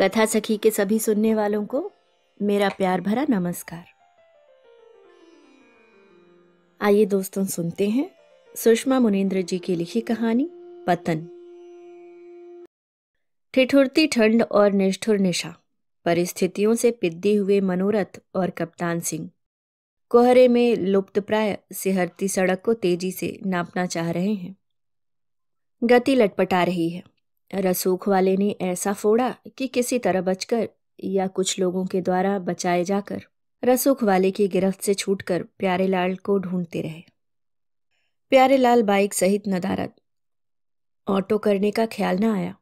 कथा सखी के सभी सुनने वालों को मेरा प्यार भरा नमस्कार आइए दोस्तों सुनते हैं सुषमा मुनेन्द्र जी की लिखी कहानी पतन ठिठुरती ठंड और निष्ठुर निशा परिस्थितियों से पिद्दी हुए मनोरथ और कप्तान सिंह कोहरे में लुप्त प्राय सिहरती सड़क को तेजी से नापना चाह रहे हैं गति लटपटा रही है रसूख वाले ने ऐसा फोड़ा कि किसी तरह बचकर या कुछ लोगों के द्वारा बचाए जाकर रसूख वाले की गिरफ्त से छूटकर प्यारे लाल को ढूंढते रहे प्यारे लाल बाइक सहित नदारत ऑटो करने का ख्याल न आया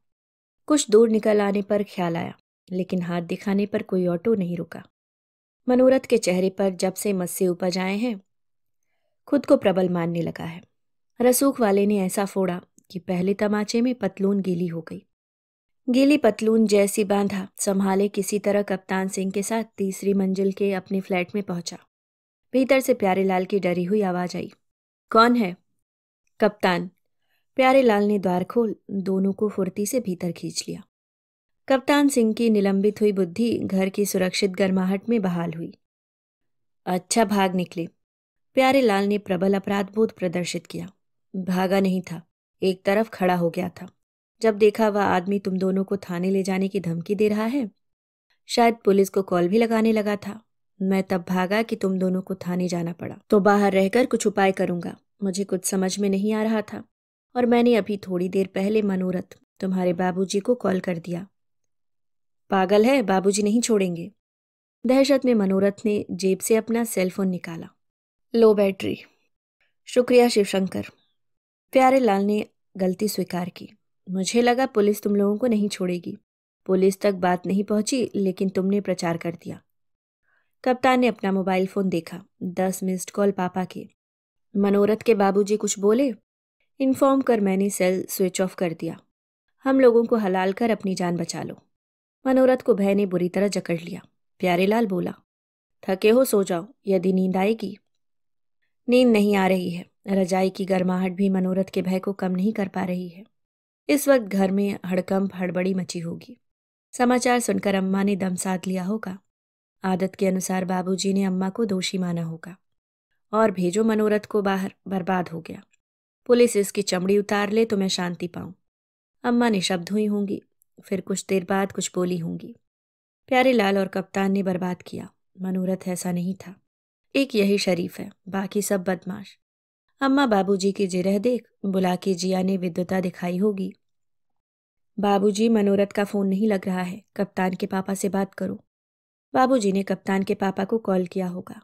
कुछ दूर निकल आने पर ख्याल आया लेकिन हाथ दिखाने पर कोई ऑटो नहीं रुका मनोरथ के चेहरे पर जब से मस्से उपज आए हैं खुद को प्रबल मानने लगा है रसूख वाले ने ऐसा फोड़ा कि पहले तमाचे में पतलून गीली हो गई गीली पतलून जैसी बांधा संभाले किसी तरह कप्तान सिंह के साथ तीसरी मंजिल के अपने फ्लैट में पहुंचा भीतर से प्यारे लाल की डरी हुई आवाज आई कौन है कप्तान प्यारे लाल ने द्वार खोल दोनों को फुर्ती से भीतर खींच लिया कप्तान सिंह की निलंबित हुई बुद्धि घर की सुरक्षित गर्माहट में बहाल हुई अच्छा भाग निकले प्यारे लाल ने प्रबल अपराध बोध प्रदर्शित किया भागा नहीं था एक तरफ खड़ा हो गया था जब देखा वह आदमी तुम दोनों को थाने ले जाने की धमकी दे रहा है शायद पुलिस को कॉल भी लगाने लगा था मैं तब भागा कि तुम दोनों को थाने जाना पड़ा तो बाहर रहकर कुछ उपाय करूंगा मुझे कुछ समझ में नहीं आ रहा था और मैंने अभी थोड़ी देर पहले मनोरथ तुम्हारे बाबूजी को कॉल कर दिया पागल है बाबूजी नहीं छोड़ेंगे दहशत में मनोरथ ने जेब से अपना सेलफोन निकाला लो बैटरी शुक्रिया शिवशंकर प्यारे लाल ने गलती स्वीकार की मुझे लगा पुलिस तुम लोगों को नहीं छोड़ेगी पुलिस तक बात नहीं पहुंची लेकिन तुमने प्रचार कर दिया कप्तान ने अपना मोबाइल फ़ोन देखा दस मिस्ड कॉल पापा के मनोरथ के बाबूजी कुछ बोले इन्फॉर्म कर मैंने सेल स्विच ऑफ कर दिया हम लोगों को हलाल कर अपनी जान बचा लो मनोरथ को भय ने बुरी तरह जकड़ लिया प्यारेलाल बोला थके हो सो जाओ यदि नींद आएगी नींद नहीं आ रही है रजाई की गर्माहट भी मनोरथ के भय को कम नहीं कर पा रही है इस वक्त घर में हड़कंप हड़बड़ी मची होगी समाचार सुनकर अम्मा ने दम साध लिया होगा आदत के अनुसार बाबूजी ने अम्मा को दोषी माना होगा और भेजो मनोरथ को बाहर बर्बाद हो गया पुलिस इसकी चमड़ी उतार ले तो मैं शांति पाऊं अम्मा ने शब्द हुई होंगी फिर कुछ देर बाद कुछ बोली होंगी प्यारे लाल और कप्तान ने बर्बाद किया मनोरथ ऐसा नहीं था एक यही शरीफ है बाकी सब बदमाश अम्मा बाबूजी की जिरह देख बुला के जिया ने विद्युता दिखाई होगी बाबूजी मनोरथ का फ़ोन नहीं लग रहा है कप्तान के पापा से बात करो बाबूजी ने कप्तान के पापा को कॉल किया होगा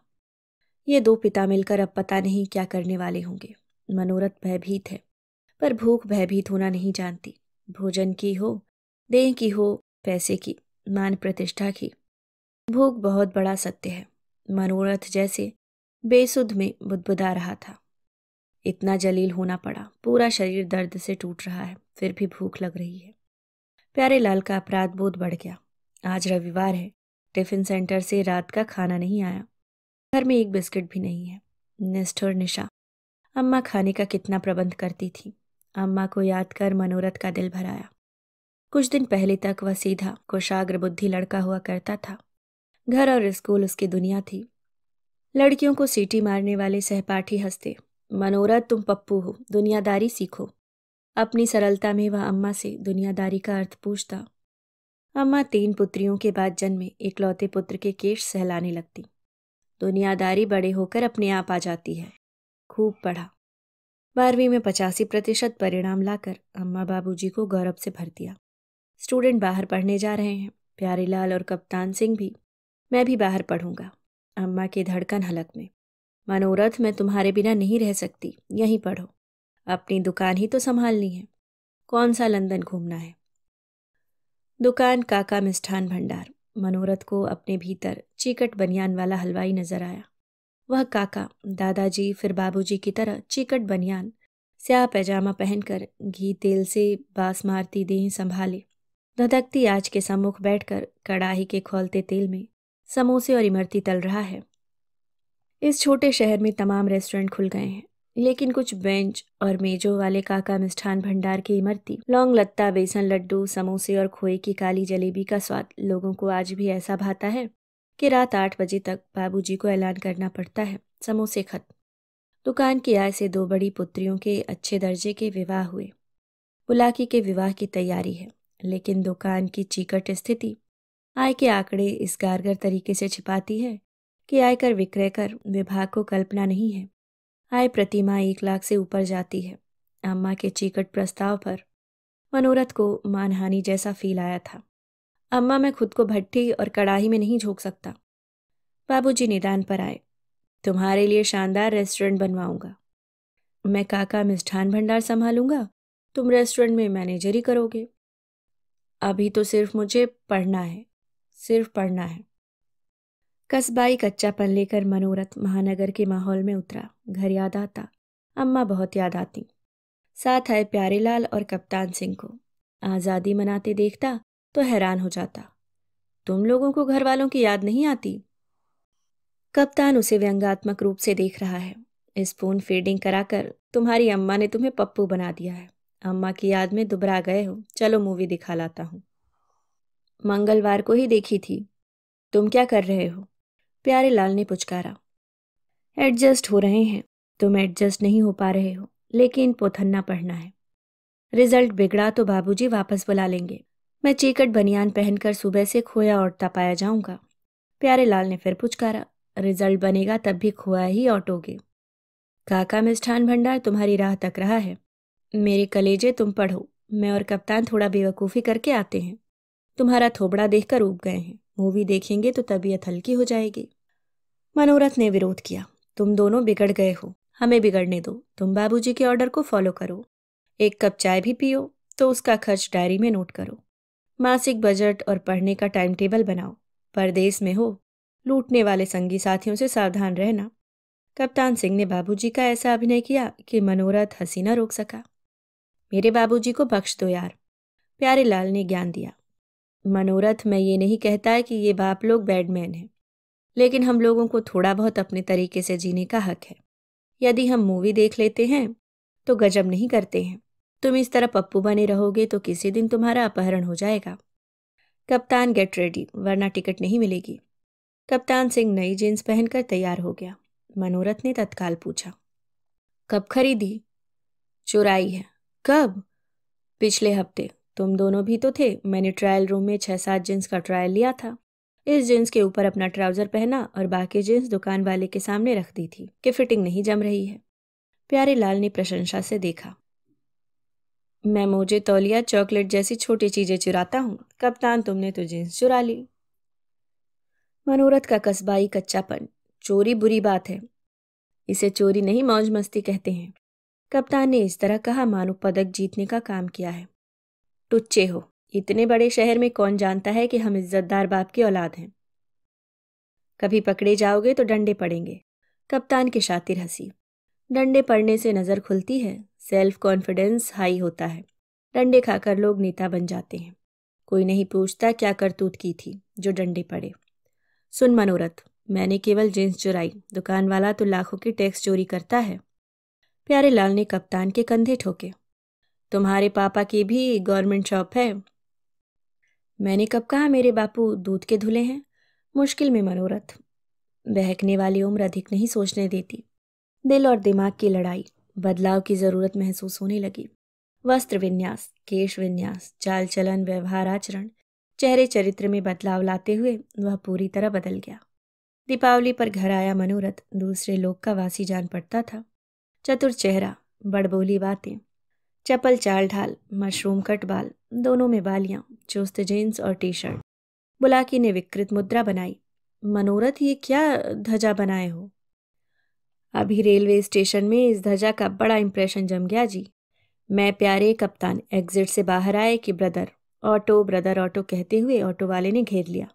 ये दो पिता मिलकर अब पता नहीं क्या करने वाले होंगे मनोरथ भयभीत है पर भूख भयभीत होना नहीं जानती भोजन की हो देह की हो पैसे की मान प्रतिष्ठा की भूख बहुत बड़ा सत्य है मनोरथ जैसे बेसुध में बुदबुदा रहा था इतना जलील होना पड़ा पूरा शरीर दर्द से टूट रहा है फिर भी भूख लग रही है प्यारे लाल का अपराध बोध बढ़ गया आज रविवार है टिफिन सेंटर से रात का खाना नहीं आया घर में एक बिस्किट भी नहीं है निष्ठुर निशा अम्मा खाने का कितना प्रबंध करती थी अम्मा को याद कर मनोरथ का दिल भराया कुछ दिन पहले तक वह सीधा कुशाग्र बुद्धि लड़का हुआ करता था घर और स्कूल उसकी दुनिया थी लड़कियों को सीटी मारने वाले सहपाठी हंसते मनोरथ तुम पप्पू हो दुनियादारी सीखो अपनी सरलता में वह अम्मा से दुनियादारी का अर्थ पूछता अम्मा तीन पुत्रियों के बाद जन्मे इकलौते पुत्र के केश सहलाने लगती दुनियादारी बड़े होकर अपने आप आ जाती है खूब पढ़ा बारहवीं में पचासी प्रतिशत परिणाम लाकर अम्मा बाबूजी को गौरव से भर दिया स्टूडेंट बाहर पढ़ने जा रहे हैं प्यारेलाल और कप्तान सिंह भी मैं भी बाहर पढ़ूंगा अम्मा के धड़कन हलक में मनोरथ मैं तुम्हारे बिना नहीं रह सकती यहीं पढ़ो अपनी दुकान ही तो संभालनी है कौन सा लंदन घूमना है दुकान काका मिष्ठान भंडार मनोरथ को अपने भीतर चिकट बनियान वाला हलवाई नजर आया वह काका दादाजी फिर बाबूजी की तरह चिकट बनियान स्या पैजामा पहनकर घी तेल से बास मारती देह संभाले धधकती आज के सम्मुख बैठकर कड़ाही के खोलते तेल में समोसे और इमरती तल रहा है इस छोटे शहर में तमाम रेस्टोरेंट खुल गए हैं लेकिन कुछ बेंच और मेजों वाले काका मिष्ठान भंडार की इमरती लौंग लत्ता बेसन लड्डू समोसे और खोए की काली जलेबी का स्वाद लोगों को आज भी ऐसा भाता है कि रात आठ बजे तक बाबूजी को ऐलान करना पड़ता है समोसे खत्म दुकान की आय से दो बड़ी पुत्रियों के अच्छे दर्जे के विवाह हुए बुलाकी के विवाह की तैयारी है लेकिन दुकान की चीकट स्थिति आय के आंकड़े इस कारगर तरीके से छिपाती है कि आयकर विक्रय कर विभाग को कल्पना नहीं है आय प्रतिमा एक लाख से ऊपर जाती है अम्मा के चीकट प्रस्ताव पर मनोरथ को मानहानि जैसा फील आया था अम्मा मैं खुद को भट्टी और कड़ाही में नहीं झोंक सकता बाबूजी निदान पर आए तुम्हारे लिए शानदार रेस्टोरेंट बनवाऊंगा मैं काका मिष्ठान भंडार संभालूंगा तुम रेस्टोरेंट में मैनेजर ही करोगे अभी तो सिर्फ मुझे पढ़ना है सिर्फ पढ़ना है कस्बाई कच्चापन लेकर मनोरथ महानगर के माहौल में उतरा घर याद आता अम्मा बहुत याद आती साथ आए लाल और कप्तान सिंह को आज़ादी मनाते देखता तो हैरान हो जाता तुम लोगों को घर वालों की याद नहीं आती कप्तान उसे व्यंगात्मक रूप से देख रहा है स्पून फीडिंग कराकर तुम्हारी अम्मा ने तुम्हें पप्पू बना दिया है अम्मा की याद में दुबरा गए हो चलो मूवी दिखा लाता हूँ मंगलवार को ही देखी थी तुम क्या कर रहे हो प्यारे लाल ने पुचकारा एडजस्ट हो रहे हैं तुम एडजस्ट नहीं हो पा रहे हो लेकिन पोथन्ना पढ़ना है रिजल्ट बिगड़ा तो बाबूजी वापस बुला लेंगे मैं चीकट बनियान पहनकर सुबह से खोया और तपाया जाऊंगा प्यारे लाल ने फिर पुचकारा रिजल्ट बनेगा तब भी खोया ही ऑटोगे काका मिष्ठान भंडार तुम्हारी राह तक रहा है मेरे कलेजे तुम पढ़ो मैं और कप्तान थोड़ा बेवकूफ़ी करके आते हैं तुम्हारा थोबड़ा देखकर उब गए हैं मूवी देखेंगे तो तबीयत हल्की हो जाएगी मनोरथ ने विरोध किया तुम दोनों बिगड़ गए हो हमें बिगड़ने दो तुम बाबूजी के ऑर्डर को फॉलो करो एक कप चाय भी पियो तो उसका खर्च डायरी में नोट करो मासिक बजट और पढ़ने का टाइम टेबल बनाओ परदेश में हो लूटने वाले संगी साथियों से सावधान रहना कप्तान सिंह ने बाबूजी का ऐसा अभिनय किया कि मनोरथ हसीना रोक सका मेरे बाबूजी को बख्श दो यार प्यारे लाल ने ज्ञान दिया मनोरथ मैं ये नहीं कहता है कि ये बाप लोग बैडमैन हैं लेकिन हम लोगों को थोड़ा बहुत अपने तरीके से जीने का हक है यदि हम मूवी देख लेते हैं तो गजब नहीं करते हैं तुम इस तरह पप्पू बने रहोगे तो किसी दिन तुम्हारा अपहरण हो जाएगा कप्तान गेट रेडी वरना टिकट नहीं मिलेगी कप्तान सिंह नई जीन्स पहनकर तैयार हो गया मनोरथ ने तत्काल पूछा कब खरीदी चुराई है कब पिछले हफ्ते तुम दोनों भी तो थे मैंने ट्रायल रूम में छह सात जींस का ट्रायल लिया था इस जींस के ऊपर अपना ट्राउज़र पहना और बाकी जींस दुकान वाले के सामने रख दी थी कि फिटिंग नहीं जम रही है प्यारे लाल ने प्रशंसा से देखा मैं मोजे तौलिया चॉकलेट जैसी छोटी चीज़ें चुराता हूँ कप्तान तुमने तो जींस चुरा ली मनोरथ का कस्बाई कच्चापन चोरी बुरी बात है इसे चोरी नहीं मौज मस्ती कहते हैं कप्तान ने इस तरह कहा मानो पदक जीतने का काम किया है टुच्चे हो इतने बड़े शहर में कौन जानता है कि हम इज्जतदार बाप की औलाद हैं कभी पकड़े जाओगे तो डंडे पड़ेंगे कप्तान की शातिर हंसी डंडे पड़ने से नज़र खुलती है सेल्फ कॉन्फिडेंस हाई होता है डंडे खाकर लोग नेता बन जाते हैं कोई नहीं पूछता क्या करतूत की थी जो डंडे पड़े सुन मनोरथ मैंने केवल जींस चुराई दुकान वाला तो लाखों की टैक्स चोरी करता है प्यारे लाल ने कप्तान के कंधे ठोके तुम्हारे पापा की भी गवर्नमेंट शॉप है मैंने कब कहा मेरे बापू दूध के धुले हैं मुश्किल में मनोरथ बहकने वाली उम्र अधिक नहीं सोचने देती दिल और दिमाग की लड़ाई बदलाव की ज़रूरत महसूस होने लगी वस्त्र विन्यास केश विन्यास चाल चलन व्यवहार आचरण चेहरे चरित्र में बदलाव लाते हुए वह पूरी तरह बदल गया दीपावली पर घर आया मनोरथ दूसरे लोग का वासी जान पड़ता था चतुर चेहरा बड़बोली बातें चपल चाल ढाल मशरूम कट बाल दोनों में बालियाँ चुस्त जीन्स और टी शर्ट बुलाकी ने विकृत मुद्रा बनाई मनोरथ ये क्या ध्वजा बनाए हो अभी रेलवे स्टेशन में इस ध्वजा का बड़ा इंप्रेशन जम गया जी मैं प्यारे कप्तान एग्जिट से बाहर आए कि ब्रदर ऑटो ब्रदर ऑटो कहते हुए ऑटो वाले ने घेर लिया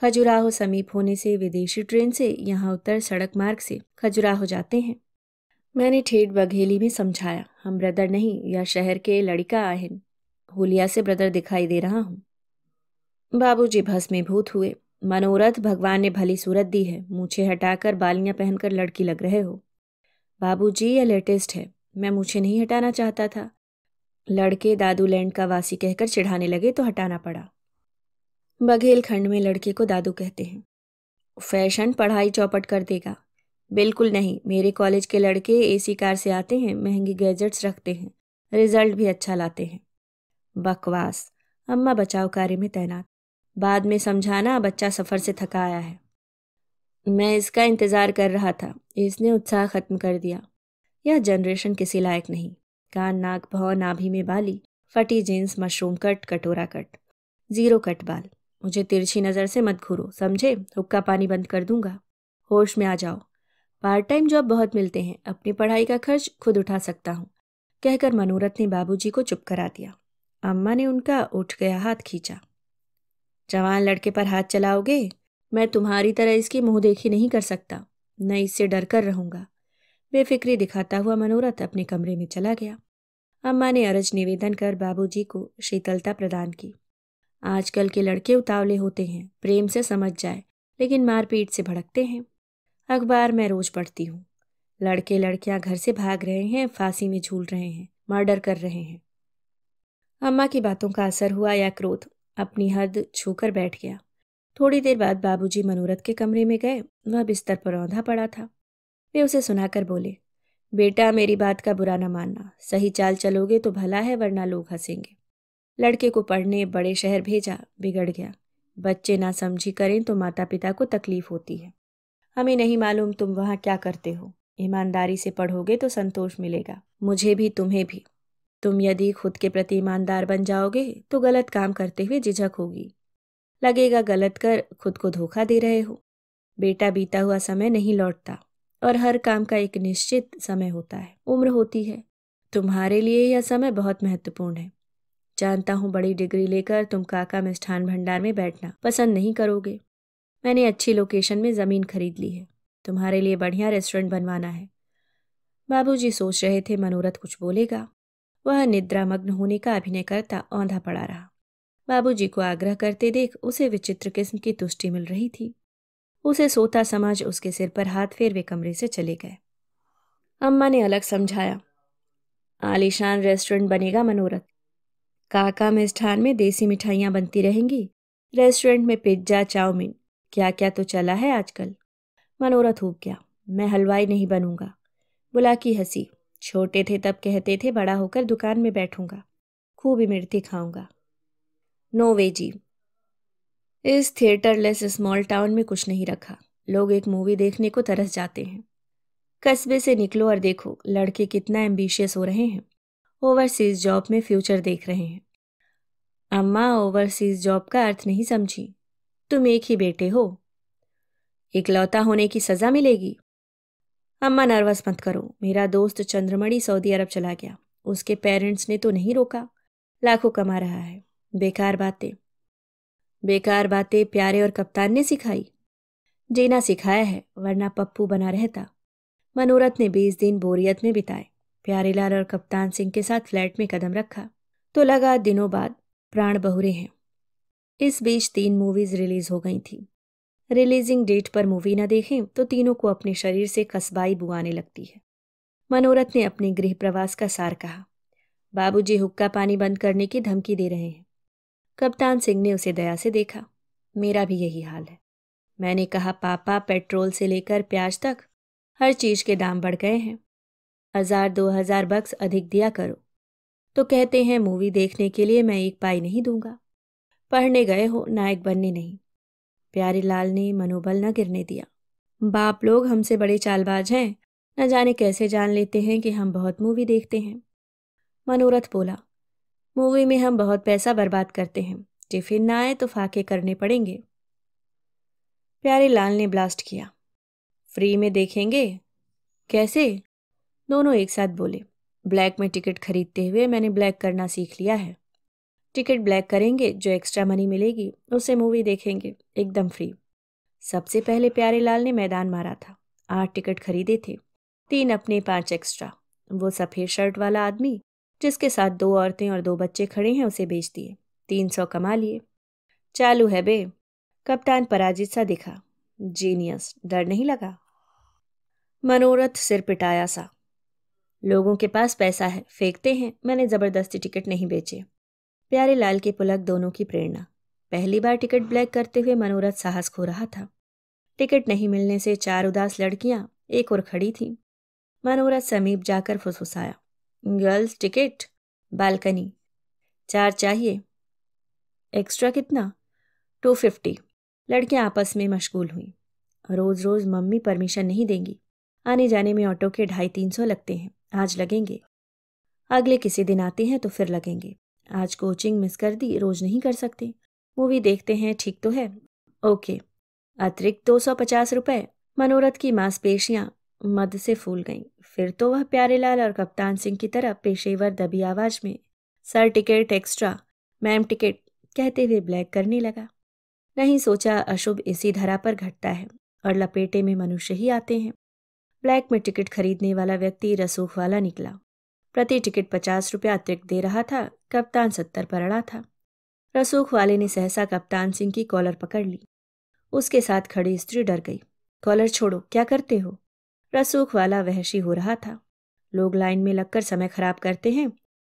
खजुराहो समीप होने से विदेशी ट्रेन से यहाँ उत्तर सड़क मार्ग से खजुराहो जाते हैं मैंने ठेठ बघेली में समझाया हम ब्रदर नहीं या शहर के लड़का आहिन होलिया से ब्रदर दिखाई दे रहा हूँ बाबूजी भस्मीभूत हुए मनोरथ भगवान ने भली सूरत दी है मुझे हटाकर बालियां पहनकर लड़की लग रहे हो बाबूजी यह लेटेस्ट है मैं मुझे नहीं हटाना चाहता था लड़के दादू लैंड का वासी कहकर चिढ़ाने लगे तो हटाना पड़ा बघेलखंड में लड़के को दादू कहते हैं फैशन पढ़ाई चौपट कर देगा बिल्कुल नहीं मेरे कॉलेज के लड़के एसी कार से आते हैं महंगे गैजेट्स रखते हैं रिजल्ट भी अच्छा लाते हैं बकवास अम्मा बचाव कार्य में तैनात बाद में समझाना बच्चा सफ़र से थका आया है मैं इसका इंतज़ार कर रहा था इसने उत्साह खत्म कर दिया यह जनरेशन किसी लायक नहीं कान नाक भव नाभि में बाली फटी जीन्स मशरूम कट कटोरा कट जीरो कट बाल मुझे तिरछी नज़र से मत घूरो समझे हुक्का पानी बंद कर दूंगा होश में आ जाओ पार्ट टाइम जॉब बहुत मिलते हैं अपनी पढ़ाई का खर्च खुद उठा सकता हूँ कहकर मनोरथ ने बाबूजी को चुप करा दिया अम्मा ने उनका उठ गया हाथ खींचा जवान लड़के पर हाथ चलाओगे मैं तुम्हारी तरह इसकी मुंह देखी नहीं कर सकता न इससे डर कर रहूंगा बेफिक्री दिखाता हुआ मनोरथ अपने कमरे में चला गया अम्मा ने अरज निवेदन कर बाबूजी को शीतलता प्रदान की आजकल के लड़के उतावले होते हैं प्रेम से समझ जाए लेकिन मारपीट से भड़कते हैं अखबार मैं रोज पढ़ती हूँ लड़के लड़कियां घर से भाग रहे हैं फांसी में झूल रहे हैं मर्डर कर रहे हैं अम्मा की बातों का असर हुआ या क्रोध अपनी हद छूकर बैठ गया थोड़ी देर बाद बाबूजी मनोरथ के कमरे में गए वह बिस्तर पर औंधा पड़ा था वे उसे सुनाकर बोले बेटा मेरी बात का बुरा न मानना सही चाल चलोगे तो भला है वरना लोग हंसेंगे लड़के को पढ़ने बड़े शहर भेजा बिगड़ गया बच्चे ना समझी करें तो माता पिता को तकलीफ होती है हमें नहीं मालूम तुम वहाँ क्या करते हो ईमानदारी से पढ़ोगे तो संतोष मिलेगा मुझे भी तुम्हें भी तुम यदि खुद के प्रति ईमानदार बन जाओगे तो गलत काम करते हुए झिझक होगी लगेगा गलत कर खुद को धोखा दे रहे हो बेटा बीता हुआ समय नहीं लौटता और हर काम का एक निश्चित समय होता है उम्र होती है तुम्हारे लिए यह समय बहुत महत्वपूर्ण है जानता हूँ बड़ी डिग्री लेकर तुम काका मिष्ठान भंडार में बैठना पसंद नहीं करोगे मैंने अच्छी लोकेशन में ज़मीन खरीद ली है तुम्हारे लिए बढ़िया रेस्टोरेंट बनवाना है बाबूजी सोच रहे थे मनोरथ कुछ बोलेगा वह निद्रामग्न होने का अभिनय करता औंधा पड़ा रहा बाबूजी को आग्रह करते देख उसे विचित्र किस्म की तुष्टि मिल रही थी उसे सोता समझ उसके सिर पर हाथ फेर वे कमरे से चले गए अम्मा ने अलग समझाया आलिशान रेस्टोरेंट बनेगा मनोरथ काका में स्थान में देसी मिठाइयाँ बनती रहेंगी रेस्टोरेंट में पिज्जा चाउमीन क्या क्या तो चला है आजकल मनोरथ हो गया मैं हलवाई नहीं बनूंगा बुला की हंसी छोटे थे तब कहते थे बड़ा होकर दुकान में बैठूंगा खूब इमरती खाऊंगा नो वे जी इस थिएटरलेस स्मॉल टाउन में कुछ नहीं रखा लोग एक मूवी देखने को तरस जाते हैं कस्बे से निकलो और देखो लड़के कितना एम्बिशियस हो रहे हैं ओवरसीज जॉब में फ्यूचर देख रहे हैं अम्मा ओवरसीज जॉब का अर्थ नहीं समझी तुम एक ही बेटे हो इकलौता होने की सज़ा मिलेगी अम्मा नर्वस मत करो मेरा दोस्त चंद्रमणि सऊदी अरब चला गया उसके पेरेंट्स ने तो नहीं रोका लाखों कमा रहा है बेकार बातें बेकार बातें प्यारे और कप्तान ने सिखाई जीना सिखाया है वरना पप्पू बना रहता मनोरथ ने बीस दिन बोरियत में बिताए प्यारेलाल और कप्तान सिंह के साथ फ्लैट में कदम रखा तो लगा दिनों बाद प्राण बहुरे हैं इस बीच तीन मूवीज रिलीज हो गई थी रिलीजिंग डेट पर मूवी न देखें तो तीनों को अपने शरीर से कस्बाई बुआने लगती है मनोरथ ने अपने गृह प्रवास का सार कहा बाबूजी हुक्का पानी बंद करने की धमकी दे रहे हैं कप्तान सिंह ने उसे दया से देखा मेरा भी यही हाल है मैंने कहा पापा पेट्रोल से लेकर प्याज तक हर चीज के दाम बढ़ गए हैं हजार दो हजार बक्स अधिक दिया करो तो कहते हैं मूवी देखने के लिए मैं एक पाई नहीं दूंगा पढ़ने गए हो नायक बनने नहीं प्यारे लाल ने मनोबल न गिरने दिया बाप लोग हमसे बड़े चालबाज हैं न जाने कैसे जान लेते हैं कि हम बहुत मूवी देखते हैं मनोरथ बोला मूवी में हम बहुत पैसा बर्बाद करते हैं टिफिन ना आए तो फाके करने पड़ेंगे प्यारे लाल ने ब्लास्ट किया फ्री में देखेंगे कैसे दोनों एक साथ बोले ब्लैक में टिकट खरीदते हुए मैंने ब्लैक करना सीख लिया है टिकट ब्लैक करेंगे जो एक्स्ट्रा मनी मिलेगी उसे मूवी देखेंगे एकदम फ्री सबसे पहले प्यारे लाल ने मैदान मारा था आठ टिकट खरीदे थे तीन अपने पांच एक्स्ट्रा वो सफ़ेद शर्ट वाला आदमी जिसके साथ दो औरतें और दो बच्चे खड़े हैं उसे बेच दिए तीन सौ कमा लिए चालू है बे कप्तान पराजित सा दिखा जीनियस डर नहीं लगा मनोरथ सिर पिटाया सा लोगों के पास पैसा है फेंकते हैं मैंने ज़बरदस्ती टिकट नहीं बेचे प्यारे लाल के पुलक दोनों की प्रेरणा पहली बार टिकट ब्लैक करते हुए मनोरथ साहस खो रहा था टिकट नहीं मिलने से चार उदास लड़कियां एक और खड़ी थीं मनोरथ समीप जाकर फुसफुसाया गर्ल्स टिकट बालकनी चार चाहिए एक्स्ट्रा कितना टू फिफ्टी लड़कियां आपस में मशगूल हुई रोज़ रोज़ मम्मी परमिशन नहीं देंगी आने जाने में ऑटो के ढाई तीन सौ लगते हैं आज लगेंगे अगले किसी दिन आते हैं तो फिर लगेंगे आज कोचिंग मिस कर दी रोज नहीं कर वो मूवी देखते हैं ठीक तो है ओके अतिरिक्त दो सौ पचास रुपये मनोरथ की मांसपेशियां मद से फूल गईं फिर तो वह प्यारेलाल और कप्तान सिंह की तरह पेशेवर दबी आवाज में sir ticket extra ma'am ticket कहते हुए ब्लैक करने लगा नहीं सोचा अशुभ इसी धरा पर घटता है और लपेटे में मनुष्य ही आते हैं ब्लैक में टिकट खरीदने वाला व्यक्ति रसूख वाला निकला प्रति टिकट पचास रुपया अतिरिक्त दे रहा था कप्तान सत्तर पर अड़ा था रसूख वाले ने सहसा कप्तान सिंह की कॉलर पकड़ ली उसके साथ खड़ी स्त्री डर गई कॉलर छोड़ो क्या करते हो रसूख वाला वहशी हो रहा था लोग लाइन में लगकर समय खराब करते हैं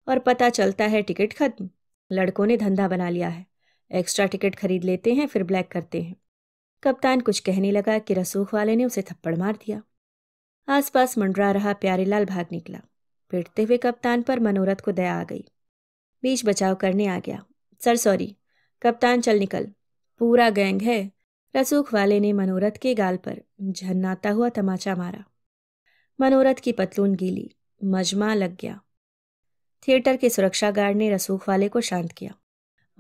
और पता चलता है टिकट खत्म लड़कों ने धंधा बना लिया है एक्स्ट्रा टिकट खरीद लेते हैं फिर ब्लैक करते हैं कप्तान कुछ कहने लगा कि रसूख वाले ने उसे थप्पड़ मार दिया आसपास मंडरा रहा प्यारेलाल भाग निकला पिटते हुए कप्तान पर मनोरथ को दया आ गई बीच बचाव करने आ गया सर सॉरी कप्तान चल निकल पूरा गैंग है रसूख वाले ने मनोरथ के गाल पर झन्नाता हुआ तमाचा मारा मनोरथ की पतलून गीली मजमा लग गया थिएटर के सुरक्षा गार्ड ने रसूख वाले को शांत किया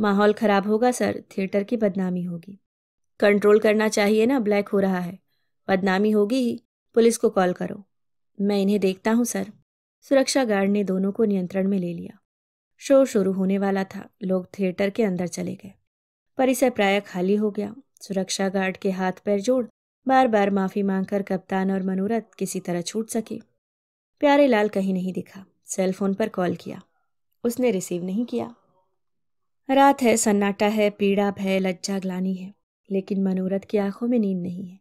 माहौल खराब होगा सर थिएटर की बदनामी होगी कंट्रोल करना चाहिए ना ब्लैक हो रहा है बदनामी होगी ही पुलिस को कॉल करो मैं इन्हें देखता हूँ सर सुरक्षा गार्ड ने दोनों को नियंत्रण में ले लिया शो शुरू होने वाला था लोग थिएटर के अंदर चले गए परिसर प्राय खाली हो गया सुरक्षा गार्ड के हाथ पैर जोड़ बार बार माफी मांगकर कप्तान और मनोरथ किसी तरह छूट सके प्यारे लाल कहीं नहीं दिखा सेलफोन पर कॉल किया उसने रिसीव नहीं किया रात है सन्नाटा है पीड़ा भय लज्जा ग्लानी है लेकिन मनोरथ की आंखों में नींद नहीं है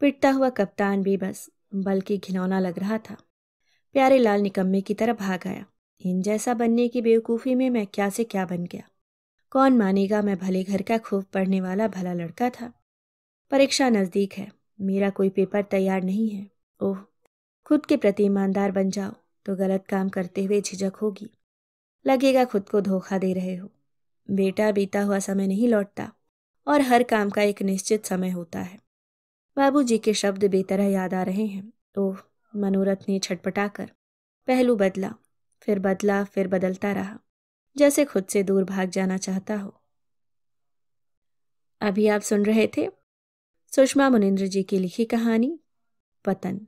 पिटता हुआ कप्तान भी बस बल्कि घिनौना लग रहा था प्यारे लाल निकम्मे की तरह भाग आया इन जैसा बनने की बेवकूफ़ी में मैं क्या से क्या बन गया कौन मानेगा मैं भले घर का खूब पढ़ने वाला भला लड़का था परीक्षा नज़दीक है मेरा कोई पेपर तैयार नहीं है ओह खुद के प्रति ईमानदार बन जाओ तो गलत काम करते हुए झिझक होगी लगेगा खुद को धोखा दे रहे हो बेटा बीता हुआ समय नहीं लौटता और हर काम का एक निश्चित समय होता है बाबूजी के शब्द बेतरह याद आ रहे हैं ओह मनोरथ ने छटपटाकर पहलू बदला फिर बदला फिर बदलता रहा जैसे खुद से दूर भाग जाना चाहता हो अभी आप सुन रहे थे सुषमा मुनिंद्र जी की लिखी कहानी पतन